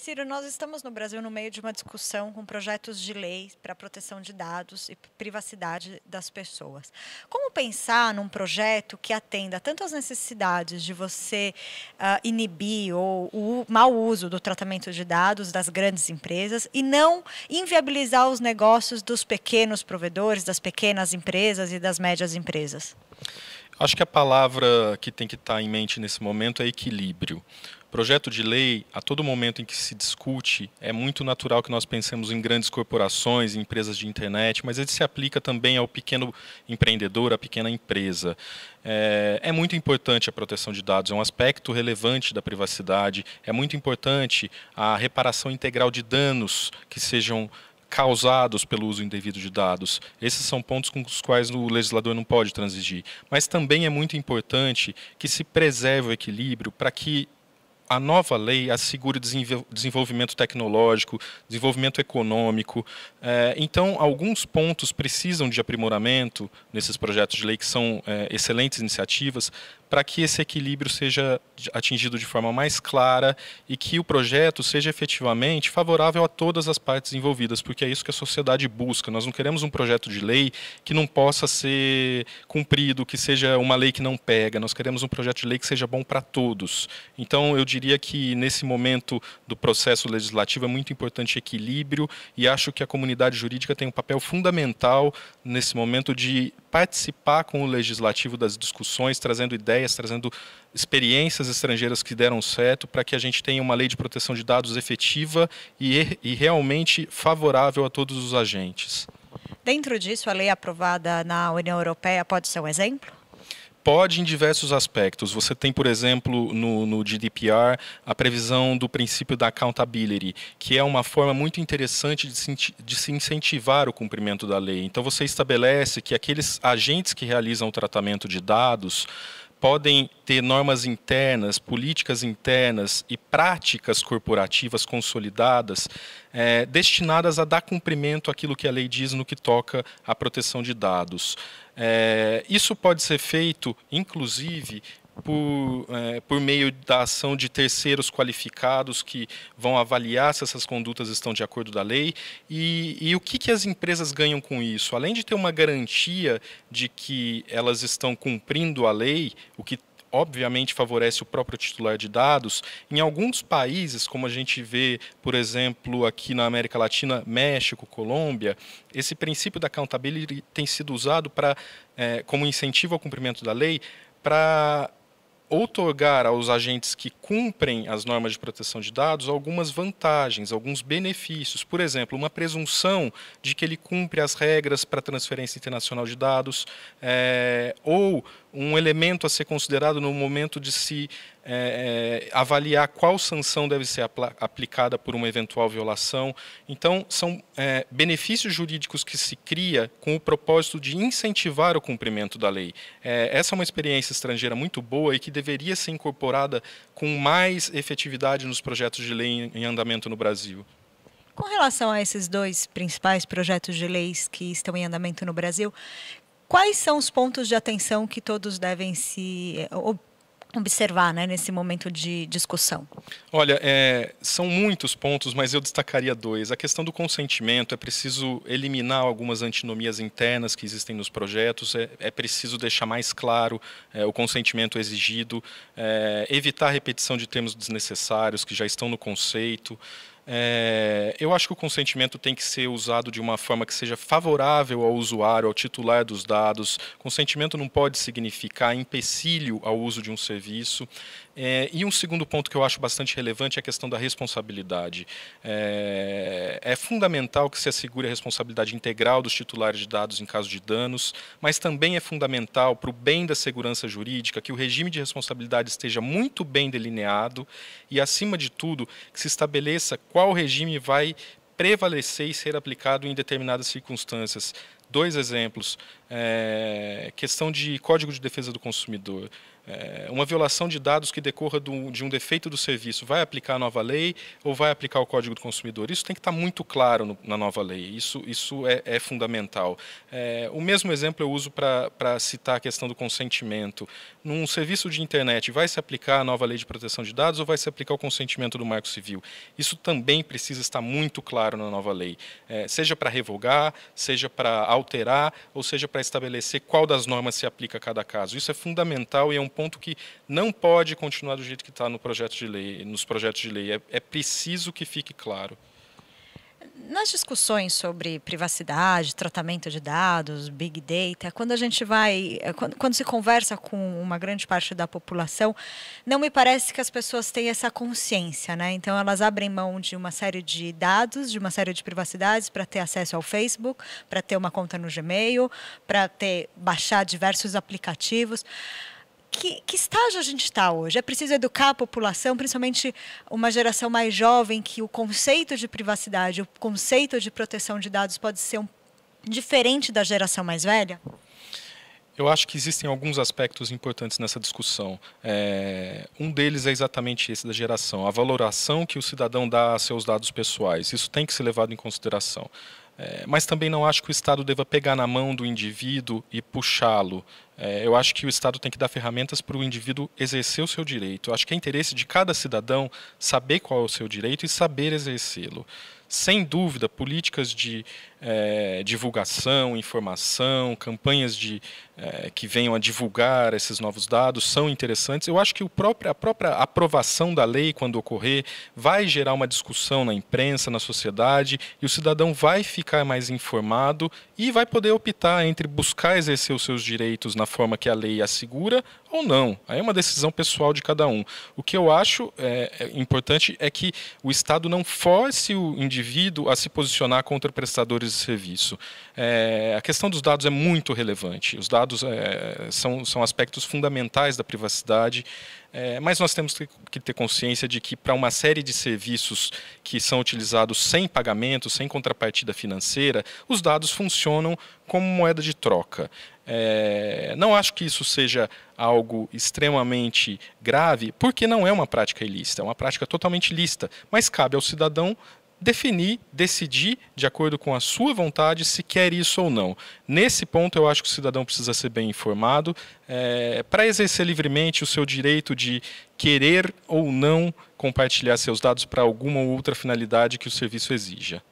Ciro, nós estamos no Brasil no meio de uma discussão com projetos de lei para proteção de dados e privacidade das pessoas. Como pensar num projeto que atenda tanto às necessidades de você uh, inibir ou o mau uso do tratamento de dados das grandes empresas e não inviabilizar os negócios dos pequenos provedores, das pequenas empresas e das médias empresas? Acho que a palavra que tem que estar tá em mente nesse momento é equilíbrio. Projeto de lei, a todo momento em que se discute, é muito natural que nós pensemos em grandes corporações, em empresas de internet, mas ele se aplica também ao pequeno empreendedor, à pequena empresa. É, é, muito importante a proteção de dados, é um aspecto relevante da privacidade, é muito importante a reparação integral de danos que sejam causados pelo uso indevido de dados. Esses são pontos com os quais o legislador não pode transigir. Mas também é muito importante que se preserve o equilíbrio para que a nova lei assegure desenvolvimento tecnológico, desenvolvimento econômico. É, então, alguns pontos precisam de aprimoramento nesses projetos de lei, que são é, excelentes iniciativas, para que esse equilíbrio seja atingido de forma mais clara e que o projeto seja efetivamente favorável a todas as partes envolvidas, porque é isso que a sociedade busca. Nós não queremos um projeto de lei que não possa ser cumprido, que seja uma lei que não pega. Nós queremos um projeto de lei que seja bom para todos. Então, eu diria que nesse momento do processo legislativo é muito importante equilíbrio e acho que a comunidade jurídica tem um papel fundamental nesse momento de participar com o legislativo das discussões, trazendo ideias ideias, trazendo experiências estrangeiras que deram certo, para que a gente tenha uma lei de proteção de dados efetiva e, e realmente favorável a todos os agentes. Dentro disso, a lei aprovada na União Europeia pode ser um exemplo? pode em diversos aspectos. Você tem, por exemplo, no, no, GDPR, a previsão do princípio da accountability, que é uma forma muito interessante de se, de se incentivar o cumprimento da lei. Então, você estabelece que aqueles agentes que realizam o tratamento de dados podem ter normas internas, políticas internas e práticas corporativas consolidadas é, destinadas a dar cumprimento àquilo que a lei diz no que toca à proteção de dados. É, isso pode ser feito, inclusive, por, é, por meio da ação de terceiros qualificados que vão avaliar se essas condutas estão de acordo da lei e, e o que, que as empresas ganham com isso? Além de ter uma garantia de que elas estão cumprindo a lei, o que obviamente favorece o próprio titular de dados. Em alguns países, como a gente vê, por exemplo, aqui na América Latina, México, Colômbia, esse princípio da accountability tem sido usado para, é, como incentivo ao cumprimento da lei para outorgar aos agentes que cumprem as normas de proteção de dados algumas vantagens, alguns benefícios. Por exemplo, uma presunção de que ele cumpre as regras para transferência internacional de dados, é, ou um elemento a ser considerado no momento de se é, é, avaliar qual sanção deve ser apl aplicada por uma eventual violação. Então, são é, benefícios jurídicos que se cria com o propósito de incentivar o cumprimento da lei. É, essa é uma experiência estrangeira muito boa e que deveria ser incorporada com mais efetividade nos projetos de lei em, em andamento no Brasil. Com relação a esses dois principais projetos de leis que estão em andamento no Brasil, quais são os pontos de atenção que todos devem se observar né, nesse momento de discussão? Olha, é, são muitos pontos, mas eu destacaria dois. A questão do consentimento, é preciso eliminar algumas antinomias internas que existem nos projetos, é, é preciso deixar mais claro é, o consentimento exigido, é, evitar a repetição de termos desnecessários que já estão no conceito. É, eu acho que o consentimento tem que ser usado de uma forma que seja favorável ao usuário, ao titular dos dados. Consentimento não pode significar empecilho ao uso de um serviço. É, e um segundo ponto que eu acho bastante relevante é a questão da responsabilidade. É, é, fundamental que se assegure a responsabilidade integral dos titulares de dados em caso de danos, mas também é fundamental para o bem da segurança jurídica que o regime de responsabilidade esteja muito bem delineado e, acima de tudo, que se estabeleça qual qual regime vai prevalecer e ser aplicado em determinadas circunstâncias. Dois exemplos: é, questão de Código de Defesa do Consumidor. É, uma violação de dados que decorra do, de um defeito do serviço vai aplicar a nova lei ou vai aplicar o Código do Consumidor? Isso tem que estar tá muito claro no, na nova lei. Isso, isso é, é fundamental. É, o mesmo exemplo eu uso para citar a questão do consentimento. Num serviço de internet, vai se aplicar a nova lei de proteção de dados ou vai se aplicar o consentimento do Marco Civil? Isso também precisa estar muito claro na nova lei, é, seja para revogar, seja para alterar ou seja para estabelecer qual das normas se aplica a cada caso. Isso é fundamental e é um ponto ponto que não pode continuar do jeito que está no projeto de lei, nos projetos de lei. É, é preciso que fique claro. Nas discussões sobre privacidade, tratamento de dados, big data, quando a gente vai, eh, quando, quando, se conversa com uma grande parte da população, não me parece que as pessoas têm essa consciência, né? Então elas abrem mão de uma série de dados, de uma série de privacidades para ter acesso ao Facebook, para ter uma conta no Gmail, para ter baixar diversos aplicativos que, que, estágio a gente está hoje? É preciso educar a população, principalmente uma geração mais jovem, que o conceito de privacidade, o conceito de proteção de dados pode ser um, diferente da geração mais velha? Eu acho que existem alguns aspectos importantes nessa discussão. É, um deles é exatamente esse da geração, a valoração que o cidadão dá a seus dados pessoais. Isso tem que ser levado em consideração. É, mas também não acho que o Estado deva pegar na mão do indivíduo e puxá-lo. É, eu acho que o Estado tem que dar ferramentas para o indivíduo exercer o seu direito. Eu acho que é interesse de cada cidadão saber qual é o seu direito e saber exercê-lo. Sem dúvida, políticas de é, divulgação, informação, campanhas de, é, que venham a divulgar esses novos dados são interessantes. Eu acho que o próprio, a própria aprovação da lei, quando ocorrer, vai gerar uma discussão na imprensa, na sociedade, e o cidadão vai ficar mais informado e vai poder optar entre buscar exercer os seus direitos na forma que a lei assegura ou não. Aí é uma decisão pessoal de cada um. O que eu acho é, é importante é que o Estado não force o indivíduo a se posicionar contra prestadores prestadores de serviço. É, a questão dos dados é muito relevante. Os dados é, são, são aspectos fundamentais da privacidade, é, mas nós temos que ter consciência de que para uma série de serviços que são utilizados sem pagamento, sem contrapartida financeira, os dados funcionam como moeda de troca. É, não acho que isso seja algo extremamente grave, porque não é uma prática ilícita, é uma prática totalmente lícita. Mas cabe ao cidadão definir, decidir, de acordo com a sua vontade, se quer isso ou não. Nesse ponto, eu acho que o cidadão precisa ser bem informado é, para exercer livremente o seu direito de querer ou não compartilhar seus dados para alguma outra finalidade que o serviço exija.